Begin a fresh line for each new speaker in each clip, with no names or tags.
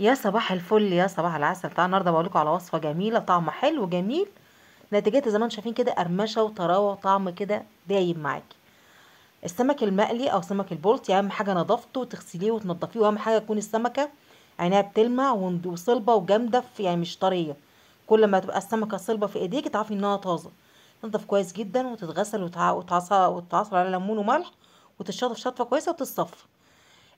يا صباح الفل يا صباح العسل بتاع النهارده بقول لكم على وصفه جميله طعمها حلو جميل نتيجتها زي ما انتم شايفين كده قرمشه وطراوه وطعم كده دايب معاكي السمك المقلي او سمك البولت اهم حاجه نضفته وتغسليه وتنضفيه واهم حاجه تكون السمكه عينيها بتلمع وصلبه وجامده يعني مش طريه كل ما تبقى السمكه صلبه في ايديك تعرفي انها طازه تنضف كويس جدا وتتغسل وتعصر على ليمون وملح وتتشطف شطفه كويسه وتتصفى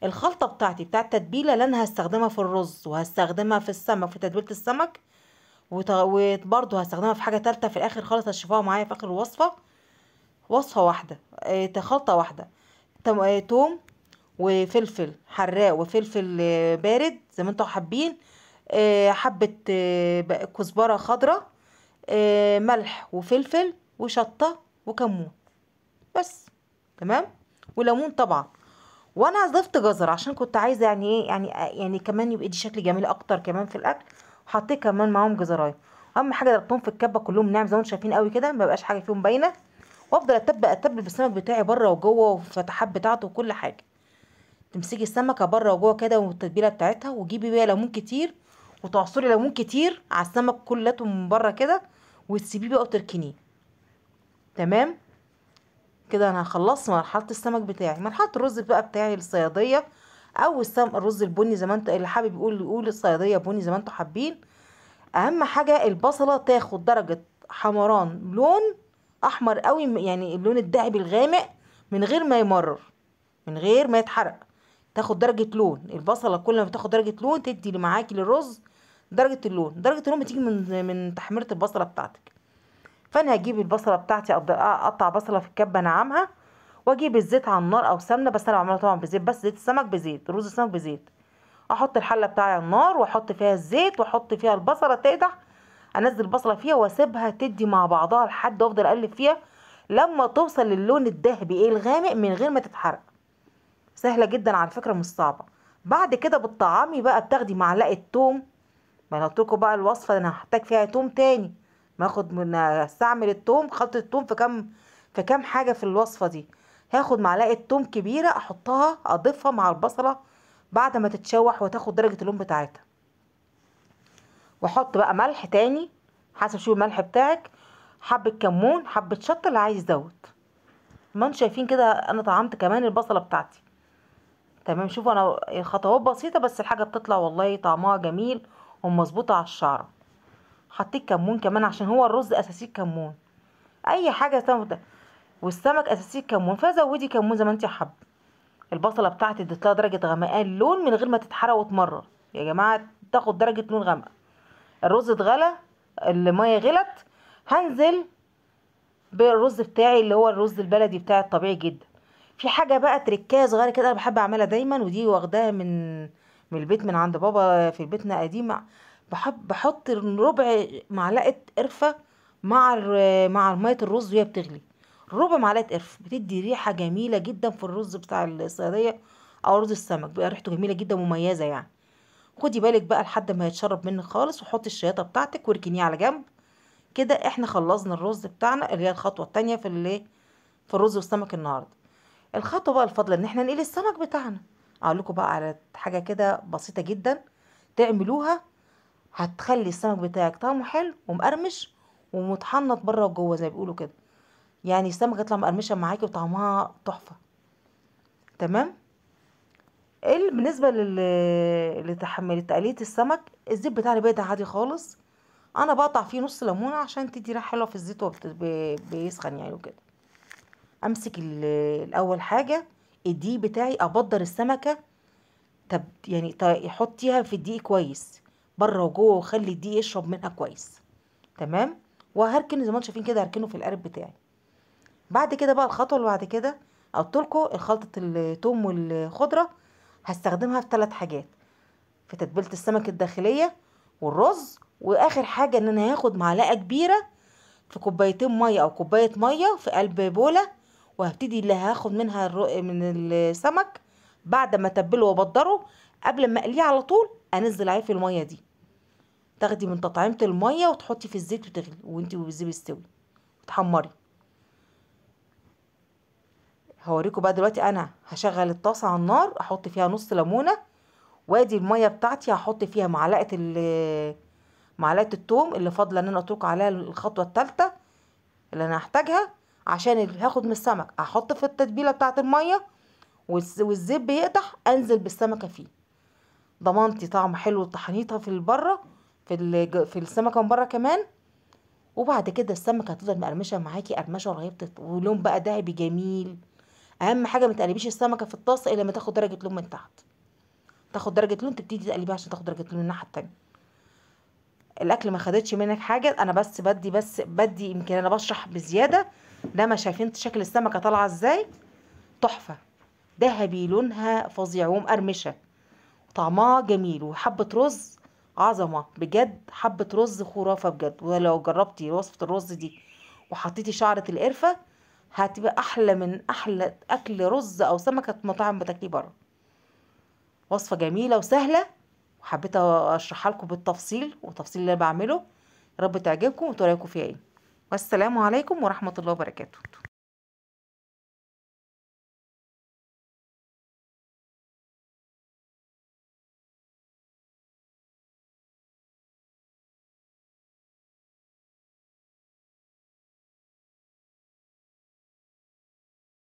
الخلطة بتاعتي بتاع التتبيلة اللي أنا هستخدمها في الرز وهستخدمها في السمك في تتبيلة السمك وبرضه هستخدمها في حاجة تالتة في الآخر خالص هتشوفوها معايا في آخر الوصفة وصفة واحدة آه، خلطة واحدة آه، توم وفلفل حراق وفلفل آه، بارد زي ما انتوا حابين حبة كزبرة خضرة ملح وفلفل وشطة وكمون بس تمام وليمون طبعا وانا ضفت جزر عشان كنت عايزه يعني ايه يعني يعني كمان يبقى دي شكل جميل اكتر كمان في الاكل وحطيت كمان معاهم جزرايه اهم حاجه ضربتهم في الكبه كلهم ناعم زي ما انتم شايفين قوي كده ما بقاش حاجه فيهم باينه وافضل اتب اتبل بالسمك بتاعي بره وجوه الفتحات بتاعته وكل حاجه تمسكي السمكه بره وجوه كده والتتبيله بتاعتها وجيبي بيها ليمون كتير وتعصري ليمون كتير على السمك كلته من بره كده وتسيبيه بقى وتركنيه تمام كده انا خلصت مرحله السمك بتاعي مرحله الرز بقى بتاعي الصياديه او السم الرز البني زي ما انتوا اللي حابب يقول يقول الصياديه بني زي ما انتوا حابين اهم حاجه البصله تاخد درجه حمران لون احمر قوي يعني اللون الدهبي الغامق من غير ما يمرر من غير ما يتحرق تاخد درجه لون البصله كل ما بتاخد درجه لون تدي معاكي للرز درجه اللون درجه اللون بتيجي من من تحميره البصله بتاعتك فانا هجيب البصله بتاعتي اقطع بصله في الكبه انعمها واجيب الزيت على النار او سمنه بس انا بعملها طبعا بزيت بس زيت السمك بزيت رز السمك بزيت احط الحله بتاعي على النار واحط فيها الزيت واحط فيها البصله تقدح انزل البصله فيها واسيبها تدي مع بعضها لحد وافضل اقلب فيها لما توصل للون الذهبي ايه الغامق من غير ما تتحرق سهله جدا على فكره مش صعبه بعد كده بالطعامي بقى بتاخدي معلقه توم ما انا بقى الوصفه انا هحتاج فيها توم تاني ما اخد من استعمل التوم خلطة التوم في كام في كام حاجة في الوصفة دي هاخد معلقة توم كبيرة احطها اضيفها مع البصلة بعد ما تتشوح وتاخد درجة اللون بتاعتها واحط بقى ملح تاني حسب شو الملح بتاعك حبة كمون حبة شطة اللي عايز دوت ما انتم شايفين كده انا طعمت كمان البصلة بتاعتي تمام شوفوا انا الخطوات بسيطة بس الحاجة بتطلع والله طعمها جميل ومظبوطة على الشعرة حطيت كمون كمان عشان هو الرز اساسيه كمون اي حاجه سمك والسمك اساسيه كمون فزودي كمون زي ما انت حابه البصله بتاعتي اديت لها درجه غمقان اللون من غير ما تتحرق وتمرر يا جماعه تاخد درجه لون غمق الرز اتغلى الميه غلت هنزل بالرز بتاعي اللي هو الرز البلدي بتاعي الطبيعي جدا في حاجه بقى تركايه صغيره كده انا بحب اعملها دايما ودي واخداها من من البيت من عند بابا في بيتنا قديم بحب بحط ربع معلقه قرفه مع مع ميه الرز وهي بتغلي ربع معلقه قرفه بتدي ريحه جميله جدا في الرز بتاع الصياديه او رز السمك بيبقى ريحته جميله جدا مميزه يعني خدي بالك بقى لحد ما يتشرب منك خالص وحطي الشياطه بتاعتك واركنيه على جنب كده احنا خلصنا الرز بتاعنا اللي هي الخطوه الثانيه في الايه في الرز والسمك النهارده الخطوه بقى الفاضله ان احنا نقلي السمك بتاعنا اقول لكم بقى على حاجه كده بسيطه جدا تعملوها هتخلي السمك بتاعك طعمه حلو ومقرمش ومتحنط بره وجوه زي بيقولوا كده يعني السمكه تطلع مقرمشه معاكي وطعمها تحفه تمام بالنسبه لتحمل تقليه السمك الزيت بتاع البيت عادي خالص انا بقطع فيه نص ليمونه عشان تدي ريحه حلوه في الزيت ب... بيسخن يعني وكده امسك الاول حاجه الدقيق بتاعي ابدر السمكه طب يعني حطيها في الدقيق كويس بره وجوه وخلي دي يشرب منها كويس تمام وهركن زي ما انتم شايفين كده هركنه في القالب بتاعي بعد كده بقى الخطوه اللي بعد كده قلت لكم خلطه الثوم والخضره هستخدمها في ثلاث حاجات في تتبيله السمك الداخليه والرز واخر حاجه ان انا هاخد معلقه كبيره في كوبايتين ميه او كوبايه ميه في قلب بوله وهبتدي اللي هاخد منها من السمك بعد ما اتبله وبدره قبل ما اقليه على طول انزل عليه في الميه دي تاخدي من تطعيمة المية وتحطي في الزيت وتغلي وانتي والزيت يستوي وتحمري هوريكم بقى دلوقتي انا هشغل الطاسة على النار احط فيها نص ليمونة وادي المية بتاعتي هحط فيها معلقة معلقة التوم اللي فاضلة ان انا اترك عليها الخطوة التالتة اللي انا هحتاجها عشان هاخد من السمك احط في التتبيلة بتاعة المية والزيت بيقدح انزل بالسمكة فيه ضمانتي طعم حلو طحنيطها في البره في في السمكه من بره كمان وبعد كده السمكه هتفضل مقرمشه معاكي قرمشه رهيبه ولون بقى دهبي جميل اهم حاجه ما تقلبيش السمكه في الطاسه الا ما تاخد درجه لون من تحت تاخد درجه لون تبتدي تقلبيها عشان تاخد درجه لون من الناحيه التانيه الاكل ما خدتش منك حاجه انا بس بدي بس بدي يمكن انا بشرح بزياده ده ما شايفين شكل السمكه طالعه ازاي تحفه ذهبي لونها فظيع ومقرمشه طعمها جميل وحبه رز عظمة بجد حبة رز خرافة بجد ولو جربتي وصفة الرز دي وحطيتي شعرة القرفة هتبقى أحلى من أحلى أكل رز أو سمكة مطاعم بتاكليه بره وصفة جميلة وسهلة وحبيت أشرحها لكم بالتفصيل والتفصيل اللي أنا بعمله رب تعجبكم وتراكم فيها إيه والسلام عليكم ورحمة الله وبركاته